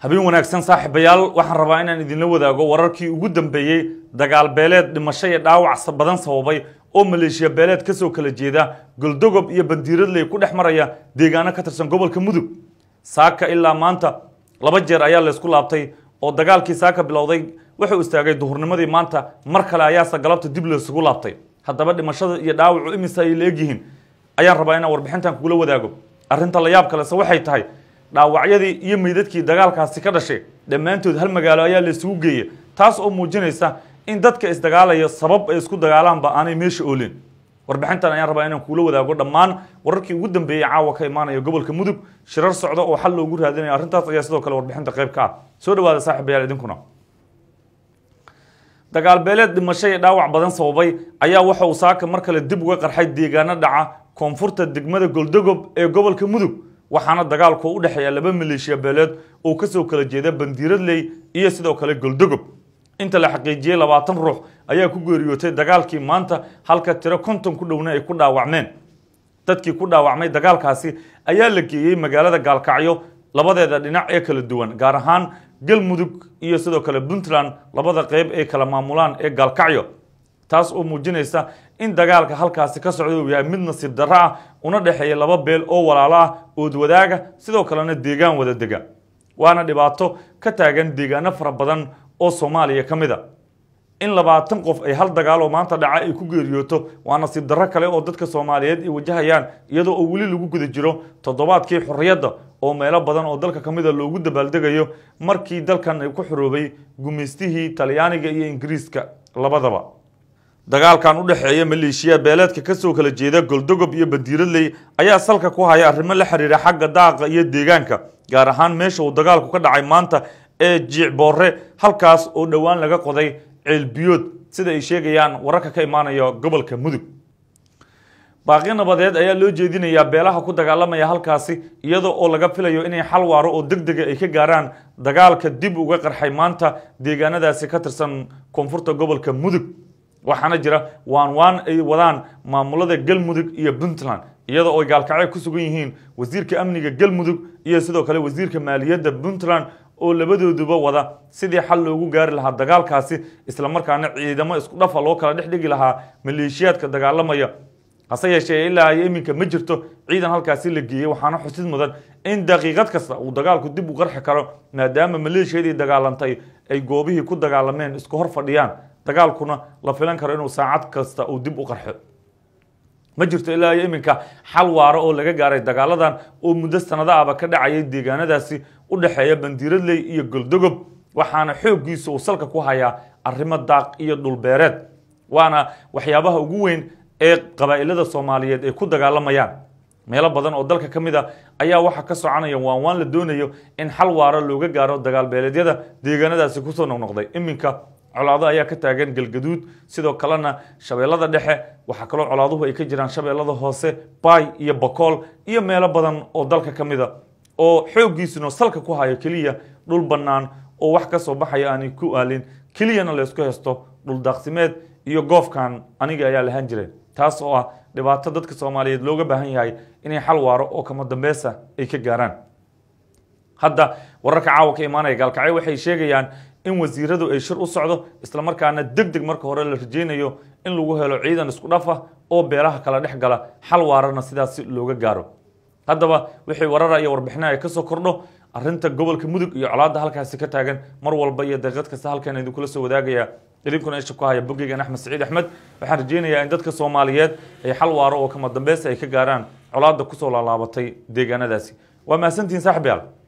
habeen wanaagsan saaxiibayaal waxaan rabaa inaan idinla wadaago wararkii ugu dambeeyey dagaal beeleed dhimasho iyo dhaawac badan sababay oo maleeshiya beeleed ka soo kala jeeda goldogob iyo bandiiradley ku dhex maraya deegaano ka tirsan gobolka mudug saaka ilaa maanta laba jeer ayaa laysku laabtay oo dagaalkii saaka bilowday wuxuu istaagay duhurnimadii maanta mar kale ayaase galabta dib laysugu laabtay haddaba dhimashada iyo dhaawacu imise ay la egyihiin ayaan rabaa inaan warbixintan kugula wadaago arrinta la yaab kalese waxay tahay dhaawacyadii iyo meydadkii dagaalkaasi ka dhashay dhammaantood hal magaalo ayaa la isugu geeya taas oo muujinaysa in dadka isdagaalaya sabab ay isku dagaalaanba aanay meesha oolin warbixintan ayaan rabaa inaan kuula wadaago dhammaan wararkii ugu dambeeyey caawa ka imaanaya gobolka mudug shirar socda oo xal loogu raadinaya arrintaas ayaa sidoo kale warbixinta qayb ka ah soo dhawaada saaxiibayaal idinkuna dagaalbeeleed dhimasho iyo dhaawac badan sababay ayaa waxa uu saaka mar kale dib uga qarxay deegaano dhaca koonfurta degmada goldogob ee gobolka mudug waxaana dagaalku u dhexeeya laba maleeshiya beeleed oo kasoo kala jeeda bandiiradley iyo sidoo kale goldogob inta la xaqiijiyey labaatan ruux ayaa ku geeriyootay dagaalkii maanta halka tiro konton ku dhowna ay ku dhaawacmeen dadkii ku dhaawacmay dagaalkaasi ayaa la geeyey magaalada gaalkacyo labadeeda dhinac ee kala duwan gaar ahaan galmudug iyo sidoo kale puntland labada qeyb ay kala maamulaan ee gaalkacyo taas oo muujinaysa in dagaalka halkaasi ka socda uu yahay mid nasiib darro ah una dhexeeya laba beel oo walaalo ah ood wadaaga sidoo kalena deegaan wada dega waana dhibaato ka taagan deegaano fara badan oo soomaaliya ka mid a in labaatan qof ay hal dagaal oo maanta dhaca ay ku geeriyooto waa nasiib darro kale oo dadka soomaaliyeed ay wajahayaan iyadoo oo weli lagu guda jiro toddobaadkii xorriyadda oo meelo badan oo dalka ka mida loogu dabaaldegayo markii dalkan ay ku xoroobay gumaystihii talyaaniga iyo ingiriiska labadaba dagaalkan u dhexeeya maleeshiya beeleedka kasoo kala jeeda goldogob iyo bandiiradley ayaa salka ku haya arrimo la xiriira xagga daaqa iyo deegaanka gaar ahaan meesha uu dagaalku ka dhacay maanta ee jiicboore halkaas oo dhowaan laga qoday ceelbiyood sida ay sheegayaan wararka ka imaanaya gobolka mudug baaqi nabadeed ayaa loo jeedinayaa beelaha ku dagaalamaya halkaasi iyadoo oo laga filayo inay xal waaro oo deg dega ay ka gaaraan dagaalka dib uga qarxay maanta deegaanadaasi ka tirsan koonfurta gobolka mudug waxaana jira waan waan ay wadaan maamulada galmudug iyo puntland iyada oo gaalkacyo ku sugan yihiin wasiirka amniga galmudug iyo sidoo kale wasiirka maaliyadda puntland oo labadooduba wada sidii xal loogu gaari lahaa dagaalkaasi islamarkaana ciidamo isku dhafa loo kala dhex lahaa maleeshiyaadka dagaalamaya hase yeeshee ilaa iyo iminka ma jirto ciidan halkaasi la geeyey waxaana xusid mudan in daqiiqad kasta uu dagaalku dib u qarxi karo maadaama maleeshiyadii dagaalantay ay goobihii ku dagaalameen isku hor fadhiyaan dagaalkuna la filan karo inuu saacad kasta uu dib u qarxo ma jirto ilaa iyo iminka xal waaro oo laga gaaray dagaaladan oo muddo aba ka dhacayay deegaanadaasi u dhexeeya bandiiradley iyo goldogob waxaana xooggiisa uu salka ku hayaa arrimo daaq iyo dhulbeereed waana waxyaabaha ugu weyn ee qabaa'ilada soomaaliyeed ay ku dagaalamayaan meelo badan oo dalka ka mid a ah ayaa waxa ka soconaya waan waan la doonayo in xal waaro looga gaaro dagaal beeleedyada deegaanadaasi kusoo noqnoqday iminka colaado ayaa ka taagan galgaduud sidoo kalena shabeellada dhexe waxaa kaloo colaaduhu ay ka jiraan shabeellada hoose baay iyo bakool iyo meelo badan oo dalka ka mida oo xooggiisuna salka ku hayo keliya dhul bannaan oo wax ka soo baxaya aanay ku aalin keliyana laysku haysto dhul daaqsimeed iyo goofkan aniga ayaa lahaan jireen taas oo ah dhibaato dadka soomaaliyeed looga baahan yahay inay xal waaro oo kama dambeysa ay ka gaaraan hadda wararka caawa ka imaanaya gaalkacyo waxay sheegayaan in wasiiradu ay shir u socdo islamarkaana deg deg marka hore la rajaynayo in lagu helo ciidan isku dhafa oo beelaha kala dhex gala xal waarana sidaasi looga gaaro haddaba wixii warara iyo warbixinaha ay kasoo kordho arrinta gobolka mudug iyo colaadda halkaasi ka taagan mar walba iyo daqiiqad kasta halkan idinkula soo wadaagaya idinkuna isha ku haya bogeygan axmed saciid axmed waxaan rajaynayaa in dadka soomaaliyeed ay xal waaro oo kama dambeysa ay ka gaaraan colaadda kusoo laalaabatay deegaanadaasi waa mahadsantihiin saaxibayaal